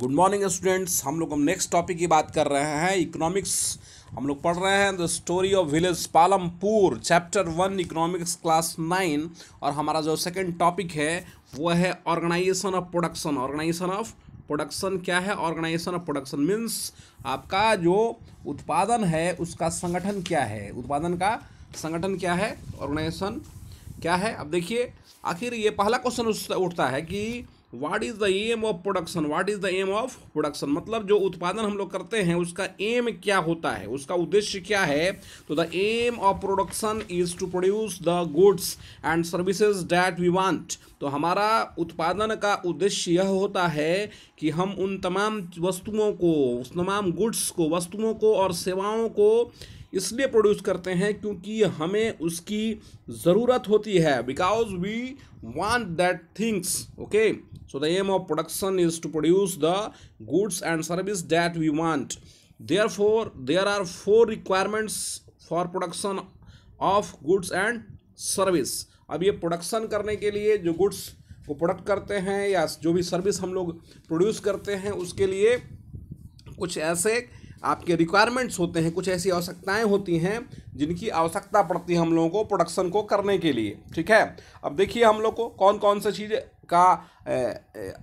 Good morning students हम लोग हम नेक्स्ट टॉपिक की बात कर रहे हैं इकोनॉमिक्स हम लोग पढ़ रहे हैं the story of village Palampur chapter one economics class nine और हमारा जो सेकंड टॉपिक है वो है organisation of production organisation of production क्या है ऑर्गेनाइजेशन ऑफ प्रोडक्शन मीन्स आपका जो उत्पादन है उसका संगठन क्या है उत्पादन का संगठन क्या है ऑर्गेनाइजेशन क्या है अब देखिए आखिर ये पहला क्वेश्चन उठता है कि what is the aim of production what is the aim of production मतलब जो उत्पादन हम लोग करते हैं उसका एम क्या होता है उसका उद्देश्य क्या है तो the aim of production is to produce the goods and services that we want तो हमारा उत्पादन का उद्देश्य यह होता है कि हम उन तमाम वस्तुओं को उस तमाम गुड्स को वस्तुओं को और सेवाओं को इसलिए प्रोड्यूस करते हैं क्योंकि हमें उसकी ज़रूरत होती है because we want that things okay so the aim of production is to produce the goods and service that we want therefore there are four requirements for production of goods and service अब ये production करने के लिए जो goods को product करते हैं या जो भी सर्विस हम लोग प्रोड्यूस करते हैं उसके लिए कुछ ऐसे आपके रिक्वायरमेंट्स होते हैं कुछ ऐसी आवश्यकताएं होती हैं जिनकी आवश्यकता पड़ती है हम लोगों को प्रोडक्शन को करने के लिए ठीक है अब देखिए हम लोग को कौन कौन सा चीज़ का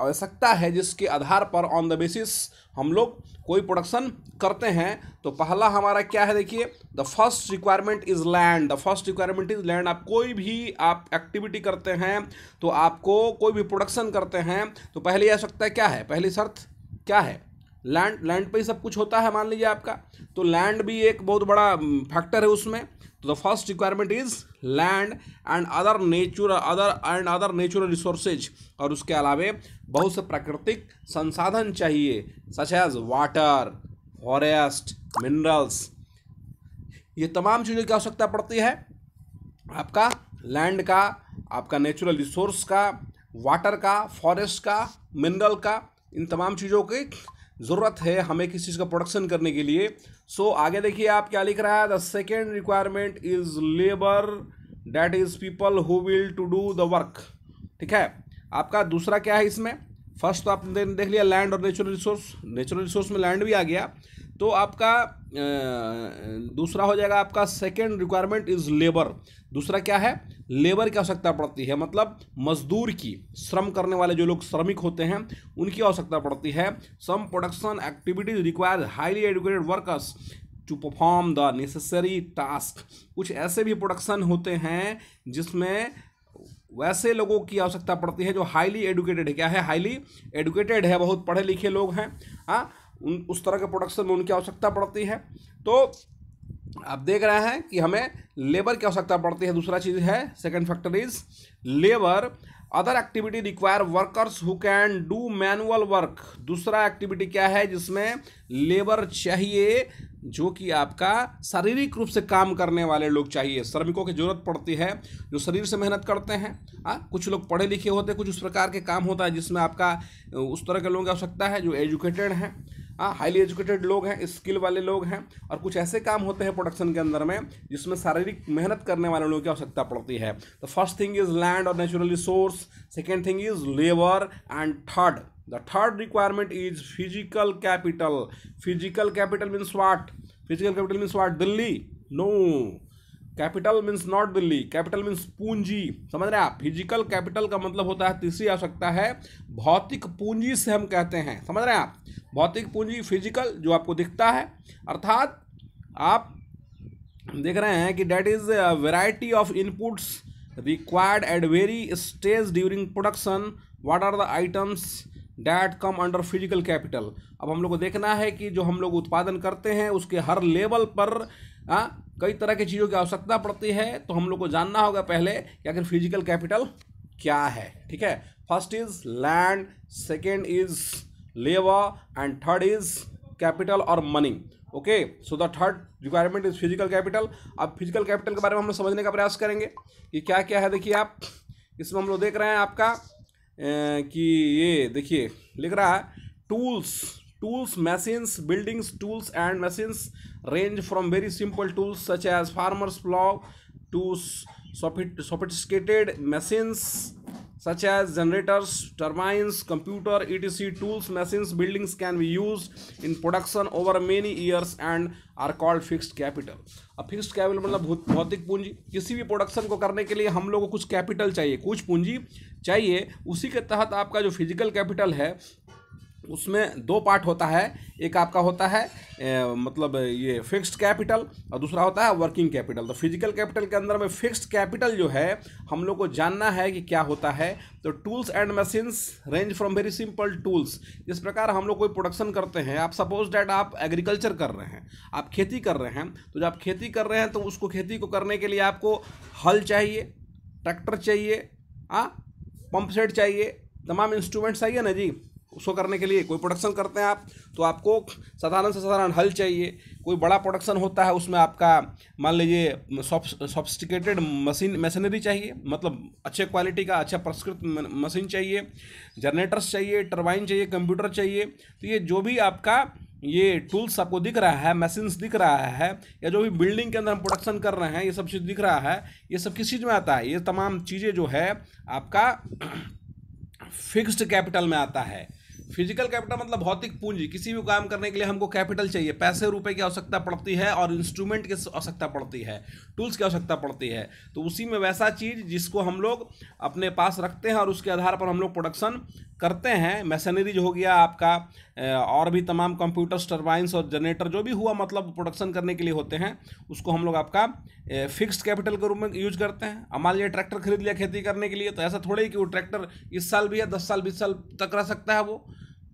आवश्यकता है जिसके आधार पर ऑन द बेसिस हम लोग कोई प्रोडक्शन करते हैं तो पहला हमारा क्या है देखिए the first requirement is land the first requirement is land आप कोई भी आप एक्टिविटी करते हैं तो आपको कोई भी प्रोडक्शन करते हैं तो पहली आवश्यकता क्या है पहली शर्त क्या है लैंड लैंड पे ही सब कुछ होता है मान लीजिए आपका तो लैंड भी एक बहुत बड़ा फैक्टर है उसमें तो the first requirement is land and other nature other and other natural resources और उसके अलावे बहुत से प्राकृतिक संसाधन चाहिए such as water forest minerals ये तमाम चीज़ों की आवश्यकता पड़ती है आपका लैंड का आपका नेचुरल रिसोर्स का वाटर का फॉरेस्ट का मिनरल का इन तमाम चीज़ों की ज़रूरत है हमें किस चीज़ का प्रोडक्शन करने के लिए सो so, आगे देखिए आप क्या लिख रहा है the second requirement is labour that is people who will to do the work ठीक है आपका दूसरा क्या है इसमें फर्स्ट तो आपने देख लिया लैंड और नेचुरल रिसोर्स नेचुरल रिसोर्स में लैंड भी आ गया तो आपका दूसरा हो जाएगा आपका सेकेंड रिक्वायरमेंट इज़ लेबर दूसरा क्या है लेबर की आवश्यकता पड़ती है मतलब मजदूर की श्रम करने वाले जो लोग श्रमिक होते हैं उनकी आवश्यकता पड़ती है some production activities require highly educated workers to perform the necessary task कुछ ऐसे भी प्रोडक्शन होते हैं जिसमें वैसे लोगों की आवश्यकता पड़ती है जो हाईली एडुकेटेड है क्या है हाईली एडुकेटेड है बहुत पढ़े लिखे लोग हैं हाँ, उन उस तरह के प्रोडक्शन में उनकी आवश्यकता पड़ती है तो आप देख रहे हैं कि हमें लेबर की आवश्यकता पड़ती है दूसरा चीज़ है second factor is labour other activity require workers who can do manual work दूसरा एक्टिविटी क्या है जिसमें लेबर चाहिए जो कि आपका शारीरिक रूप से काम करने वाले लोग चाहिए श्रमिकों की जरूरत पड़ती है जो शरीर से मेहनत करते हैं आ, हाँ, कुछ लोग पढ़े लिखे होते हैं कुछ उस प्रकार के काम होता है जिसमें आपका उस तरह के लोगों की आवश्यकता है जो एजुकेटेड हैं हाईली एजुकेटेड लोग हैं स्किल वाले लोग हैं और कुछ ऐसे काम होते हैं प्रोडक्शन के अंदर में जिसमें शारीरिक मेहनत करने वाले लोगों की आवश्यकता पड़ती है the first thing is land और natural resource second thing is labour and third the third requirement is physical capital physical capital means what physical capital means what Delhi no capital means not Delhi capital means पूंजी समझ रहे हैं आप physical capital का मतलब होता है तीसरी आवश्यकता है भौतिक पूंजी से हम कहते हैं समझ रहे हैं आप भौतिक पूंजी फिजिकल जो आपको दिखता है अर्थात आप देख रहे हैं कि that is variety of inputs required at very stage during production what are the items that come under physical capital अब हम लोग को देखना है कि जो हम लोग उत्पादन करते हैं उसके हर लेवल पर आ, कई तरह की चीज़ों की आवश्यकता पड़ती है तो हम लोग को जानना होगा पहले कि आखिर फिजिकल कैपिटल क्या है ठीक है first is land second is लेवा एंड थर्ड इज कैपिटल और money okay so the third requirement is physical capital अब फिजिकल कैपिटल के बारे में हम लोग समझने का प्रयास करेंगे कि क्या क्या है देखिए आप इसमें हम लोग देख रहे हैं आपका ए, कि ये देखिए लिख रहा है tools tools machines buildings tools and machines range from very simple tools such as farmers plough to sophisticated machines such as generators turbines computer E T C tools machines buildings can be use in production over many years and are called fixed capital अब fixed capital मतलब भौतिक पूंजी किसी भी production को करने के लिए हम लोगों को कुछ कैपिटल चाहिए कुछ पूंजी चाहिए उसी के तहत आपका जो फिजिकल कैपिटल है उसमें दो पार्ट होता है एक आपका होता है ए, मतलब ये फिक्स्ड कैपिटल और दूसरा होता है वर्किंग कैपिटल तो फिजिकल कैपिटल के अंदर में फिक्स्ड कैपिटल जो है हम लोग को जानना है कि क्या होता है तो tools and machines range from very simple tools जिस प्रकार हम लोग कोई प्रोडक्शन करते हैं आप सपोज डैट आप एग्रीकल्चर कर रहे हैं आप खेती कर रहे हैं तो जब आप खेती कर रहे हैं तो उसको खेती को करने के लिए आपको हल चाहिए ट्रैक्टर चाहिए हाँ पंप सेट चाहिए तमाम इंस्ट्रूमेंट्स चाहिए ना जी उसको करने के लिए कोई प्रोडक्शन करते हैं आप तो आपको साधारण से साधारण हल चाहिए कोई बड़ा प्रोडक्शन होता है उसमें आपका मान लीजिए सॉफ्टिकेटेड मशीन मशीनरी चाहिए मतलब अच्छे क्वालिटी का अच्छा परिष्कृत मशीन चाहिए जनरेटर्स चाहिए टर्बाइन चाहिए कंप्यूटर चाहिए तो ये जो भी आपका ये टूल्स आपको दिख रहा है मशीन्स दिख रहा है या जो भी बिल्डिंग के अंदर हम प्रोडक्शन कर रहे हैं ये सब चीज़ दिख रहा है ये सब किस चीज़ में आता है ये तमाम चीज़ें जो है आपका फिक्स्ड कैपिटल में आता है फिजिकल कैपिटल मतलब भौतिक पूंजी किसी भी काम करने के लिए हमको कैपिटल चाहिए पैसे रुपए की आवश्यकता पड़ती है और इंस्ट्रूमेंट की आवश्यकता पड़ती है टूल्स की आवश्यकता पड़ती है तो उसी में वैसा चीज़ जिसको हम लोग अपने पास रखते हैं और उसके आधार पर हम लोग प्रोडक्शन करते हैं जो हो गया आपका और भी तमाम कंप्यूटर्स टर्बाइंस और जनरेटर जो भी हुआ मतलब प्रोडक्शन करने के लिए होते हैं उसको हम लोग आपका फिक्स्ड कैपिटल के रूप में यूज करते हैं अब मान ट्रैक्टर खरीद लिया खेती करने के लिए तो ऐसा थोड़ा ही कि वो ट्रैक्टर इस साल भी है दस साल बीस साल तक रह सकता है वो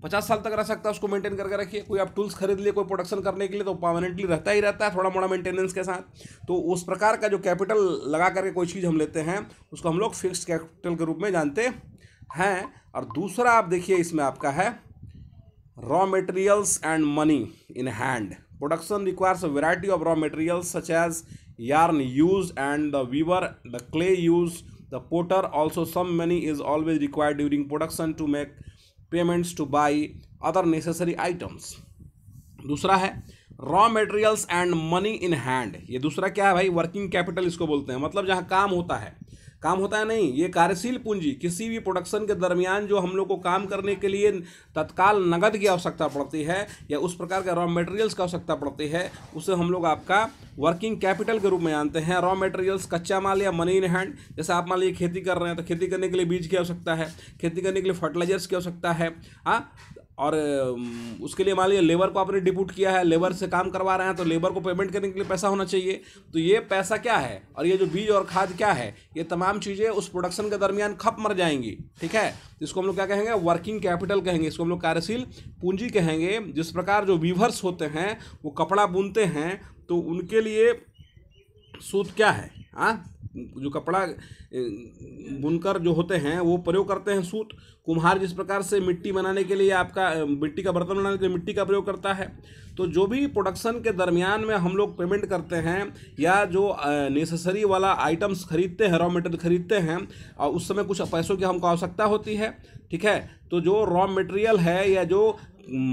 पचास साल तक रह सकता है उसको मेंटेन करके रखिए कोई आप टूल्स खरीद लिए कोई प्रोडक्शन करने के लिए तो परमानेंटली रहता ही रहता है थोड़ा मोड़ा मेंटेनेंस के साथ तो उस प्रकार का जो कैपिटल लगा करके कोई चीज़ हम लेते हैं उसको हम लोग फिक्स्ड कैपिटल के रूप में जानते हैं और दूसरा आप देखिए इसमें आपका है raw materials and money in hand production requires a variety of raw materials such as yarn use and the weaver the clay use the potter also some money is always required during production to make payments to buy other necessary items दूसरा है raw materials and money in hand ये दूसरा क्या है भाई working capital इसको बोलते हैं मतलब जहाँ काम होता है काम होता है नहीं ये कार्यशील पूंजी किसी भी प्रोडक्शन के दरमियान जो हम लोग को काम करने के लिए तत्काल नगद की आवश्यकता पड़ती है या उस प्रकार के रॉ मटेरियल्स की आवश्यकता पड़ती है उसे हम लोग आपका वर्किंग कैपिटल के रूप में जानते हैं रॉ मटेरियल्स कच्चा माल या मनी इन हैंड जैसे आप मान लीजिए खेती कर रहे हैं तो खेती करने के लिए बीज की आवश्यकता है खेती करने के लिए फर्टिलाइजर्स की आवश्यकता है हाँ और उसके लिए मान लीजिए लेबर को आपने डिपूट किया है लेबर से काम करवा रहे हैं तो लेबर को पेमेंट करने के लिए पैसा होना चाहिए तो ये पैसा क्या है और ये जो बीज और खाद क्या है ये तमाम चीज़ें उस प्रोडक्शन के दरमियान खप मर जाएंगी ठीक है इसको हम लोग क्या कहेंगे वर्किंग कैपिटल कहेंगे इसको हम लोग कार्यशील पूंजी कहेंगे जिस प्रकार जो वीवर्स होते हैं वो कपड़ा बुनते हैं तो उनके लिए सूद क्या है हाँ जो कपड़ा बुनकर जो होते हैं वो प्रयोग करते हैं सूत कुम्हार जिस प्रकार से मिट्टी बनाने के लिए आपका मिट्टी का बर्तन बनाने के लिए मिट्टी का प्रयोग करता है तो जो भी प्रोडक्शन के दरमियान में हम लोग पेमेंट करते हैं या जो नेसेसरी वाला आइटम्स खरीदते हैं रॉ मटेरियल खरीदते हैं और उस समय कुछ पैसों की हमको आवश्यकता होती है ठीक है तो जो रॉ मटेरियल है या जो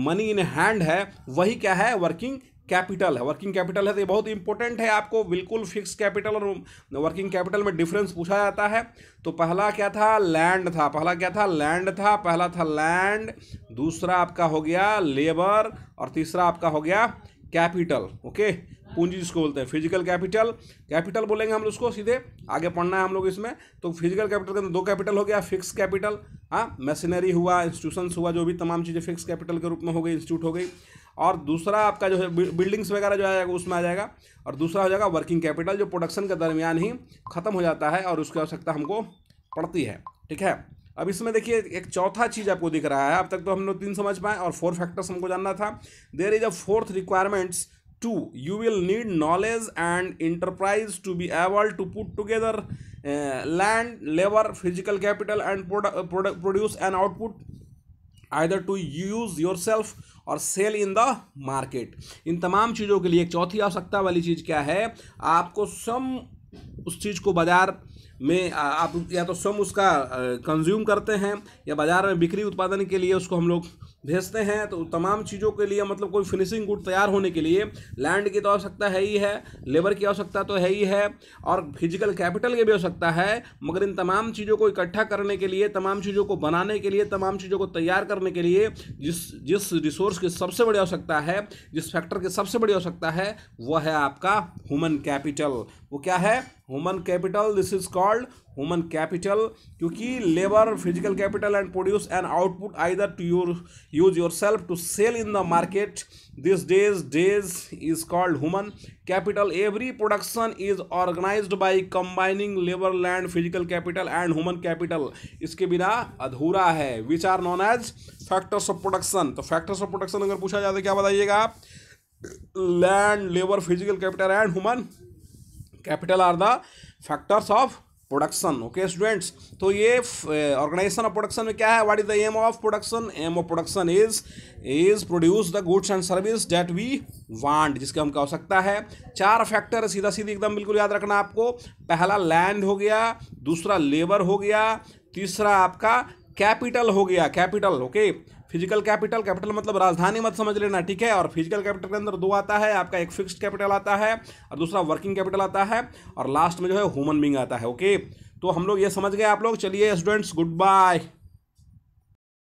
मनी इन हैंड है वही क्या है वर्किंग कैपिटल है वर्किंग कैपिटल है तो ये बहुत इंपॉर्टेंट है आपको बिल्कुल फिक्स कैपिटल और वर्किंग कैपिटल में डिफरेंस पूछा जाता है तो पहला क्या था लैंड था पहला क्या था लैंड था पहला था लैंड दूसरा आपका हो गया लेबर और तीसरा आपका हो गया कैपिटल ओके पूंजी जिसको बोलते हैं फिजिकल कैपिटल कैपिटल बोलेंगे हम उसको सीधे आगे पढ़ना है हम लोग इसमें तो फिजिकल कैपिटल के अंदर दो कैपिटल हो गया फिक्स कैपिटल हाँ मशीनरी हुआ इंस्टीट्यूशंस हुआ जो भी तमाम चीज़ें फिक्स कैपिटल के रूप में हो गई इंस्टीट्यूट हो गई और दूसरा आपका जो है बिल्डिंग्स वगैरह जो जाएगा उसमें आ जाएगा और दूसरा हो जाएगा वर्किंग कैपिटल जो प्रोडक्शन के दरमियान ही ख़त्म हो जाता है और उसकी आवश्यकता हमको पड़ती है ठीक है अब इसमें देखिए एक चौथा चीज़ आपको दिख रहा है अब तक तो हम लोग तीन समझ पाए और फोर फैक्टर्स हमको जानना था there is a fourth requirements to you will need knowledge and enterprise to be able to put together land labour physical capital and produce and output either to use yourself और sell in the market इन तमाम चीज़ों के लिए एक चौथी आवश्यकता वाली चीज़ क्या है आपको सम उस चीज़ को बाजार में आप या तो स्वयं उसका कंज्यूम करते हैं या बाज़ार में बिक्री उत्पादन के लिए उसको हम लोग भेजते हैं तो तमाम चीज़ों के लिए मतलब कोई फिनिशिंग गुड तैयार होने के लिए लैंड की तो आवश्यकता है ही है लेबर की आवश्यकता तो है ही है और फिजिकल कैपिटल की भी आवश्यकता है मगर इन तमाम चीज़ों को इकट्ठा करने के लिए तमाम चीज़ों को बनाने के लिए तमाम चीज़ों को तैयार करने के लिए जिस जिस रिसोर्स की सबसे बड़ी आवश्यकता है जिस फैक्टर की सबसे बड़ी आवश्यकता है वह है आपका ह्यूमन कैपिटल वो क्या है human capital this is called human capital क्योंकि labour physical capital and produce and output either to your use yourself to sell in the market this days days is called human capital every production is organise by combining labour land physical capital and human capital इसके बिना अधूरा है which are known as factors of production तो factors of production अगर पूछा जाए तो क्या बताइएगा आप land labour physical capital and human capital are the factors of production okay students तो ये ऑर्गेनाइजेशन ऑफ प्रोडक्शन में क्या है what is the aim of production aim of production is is produce the goods and service that we want जिसके हमको आवश्यकता है चार फैक्टर सीधा सीधी एकदम बिल्कुल याद रखना आपको पहला लैंड हो गया दूसरा लेबर हो गया तीसरा आपका कैपिटल हो गया capital okay okay? Physical capital capital मतलब राजधानी मत समझ लेना ठीक है और फिजिकल कैपिटल के अंदर दो आता है आपका एक फिक्स्ड कैपिटल आता है और दूसरा वर्किंग कैपिटल आता है और लास्ट में जो है ह्यूमन बींग आता है ओके तो हम लोग ये समझ गए आप लोग चलिए स्टूडेंट्स गुड बाय